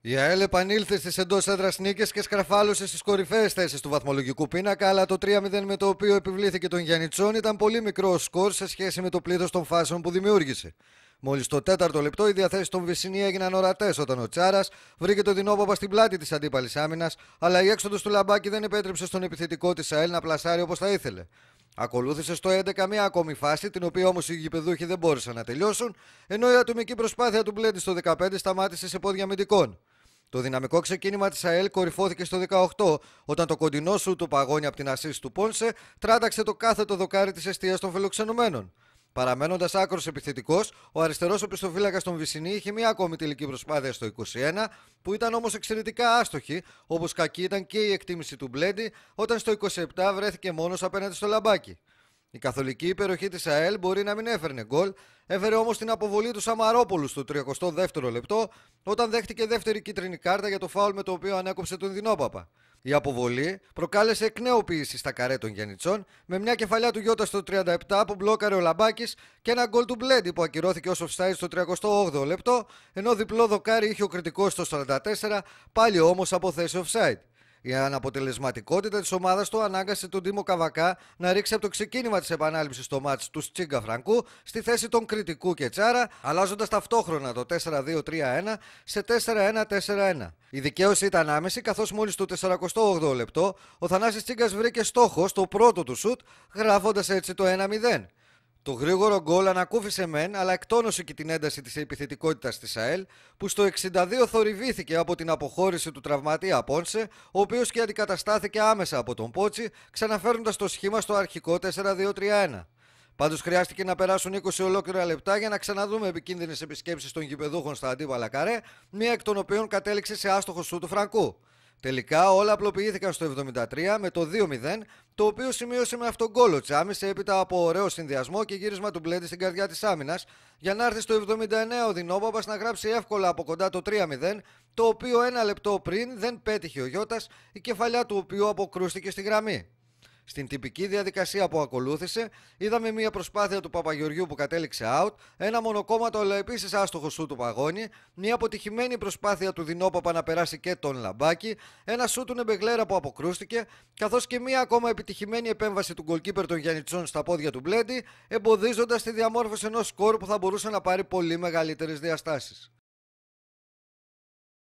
Η ΑΕΛ επανήλθες στις εντός έδρας νίκες και σκαρφάλωσε στις κορυφαίες θέσεις του βαθμολογικού πίνακα, αλλά το 3-0 με το οποίο επιβλήθηκε τον Τσόν ήταν πολύ μικρό σκορ σε σχέση με το πλήθος των φάσεων που δημιούργησε. Μόλις το τέταρτο λεπτό, οι διαθέσεις των Βυσσινή έγιναν ορατές όταν ο Τσάρας βρήκε το δεινόπαπα στην πλάτη της αντίπαλης άμυνας, αλλά η έξοδος του Λαμπάκη δεν επέτρεψε στον επιθετικό της ΑΕΛ να πλασάρει όπως θα ήθελε. Ακολούθησε στο 11 μία ακόμη φάση, την οποία όμως οι γηπεδούχοι δεν μπόρεσαν να τελειώσουν, ενώ η ατομική προσπάθεια του Μπλέντι στο 15 σταμάτησε σε πόδια αμυντικών. Το δυναμικό ξεκίνημα της ΑΕΛ κορυφώθηκε στο 18, όταν το κοντινό σου του παγώνι από την ασίση του Πόνσε τράταξε το κάθετο δοκάρι της αιστεία των φιλοξενουμένων. Παραμένοντας άκρος επιθετικός, ο αριστερός οπισθοφύλακας των Βυσινή είχε μία ακόμη τελική προσπάθεια στο 21, που ήταν όμως εξαιρετικά άστοχη, όπως κακή ήταν και η εκτίμηση του Μπλέντι, όταν στο 27 βρέθηκε μόνος απέναντι στο λαμπάκι. Η καθολική υπεροχή της ΑΕΛ μπορεί να μην έφερνε γκολ, έφερε όμως την αποβολή του Σαμαρόπουλου στο 32ο λεπτό όταν δέχτηκε δεύτερη κίτρινη κάρτα για το φάουλ με το οποίο ανέκοψε τον Δινόπαπα. Η αποβολή προκάλεσε εκ νέου στα καρέ των Γιάννητσών με μια κεφαλιά του Γιώτα στο 37 που μπλόκαρε ο Λαμπάκης και ένα γκολ του Μπλέντι που ακυρώθηκε ως offside στο 38ο λεπτό, ενώ διπλό δοκάρι είχε ο κριτικός στο 44, πάλι όμως από θέση offside. Η αναποτελεσματικότητα της ομάδας του ανάγκασε τον Τίμο Καβακά να ρίξει από το ξεκίνημα της επανάληψης στο μάτ του Τσίγκα Φραγκού στη θέση των κριτικού και τσάρα, αλλάζοντας ταυτόχρονα το 4-2-3-1 σε 4-1-4-1. Η δικαίωση ήταν άμεση, καθώς μόλις το 48 λεπτό ο Θανάσης Τσίγκας βρήκε στόχο στο πρώτο του σουτ, γράφοντας έτσι το 1-0. Το γρήγορο γκολ ανακούφισε μεν, αλλά εκτόνωσε και την ένταση της επιθετικότητας της ΑΕΛ, που στο 62 θορυβήθηκε από την αποχώρηση του τραυματία Πόνσε, ο οποίος και αντικαταστάθηκε άμεσα από τον Πότσι, ξαναφέροντας το σχήμα στο αρχικό 4-2-3-1. Πάντως χρειάστηκε να περάσουν 20 ολόκληρα λεπτά για να ξαναδούμε επικίνδυνες επισκέψεις των γηπεδούχων στα αντίπαλα καρέ, μία εκ των οποίων κατέληξε σε άστοχο σου του Φραγκού. Τελικά όλα απλοποιήθηκαν στο 73 με το 2-0, το οποίο σημείωσε με αυτόν γκολ Τσάμισε έπειτα από ωραίο συνδυασμό και γύρισμα του Μπλέντι στην καρδιά της άμυνας, για να έρθει στο 79 ο Δινόμπαμπα να γράψει εύκολα από κοντά το 3-0, το οποίο ένα λεπτό πριν δεν πέτυχε ο Γιώτας, η κεφαλιά του οποίου αποκρούστηκε στη γραμμή. Στην τυπική διαδικασία που ακολούθησε, είδαμε μια προσπάθεια του Παπαγιοργιού που κατέληξε out, ένα μονοκόμματο αλλά επίσης άστοχος σου του παγώνι, μια αποτυχημένη προσπάθεια του Δινόπαπα να περάσει και τον Λαμπάκι, ένα σου του Νεμπεγλέρα που αποκρούστηκε, καθώς και μια ακόμα επιτυχημένη επέμβαση του γκολκίπερ των Γιάννητσών στα πόδια του Μπλέντι, εμποδίζοντας τη διαμόρφωση ενός σκόρ που θα μπορούσε να πάρει πολύ μεγαλύτερες διαστάσεις.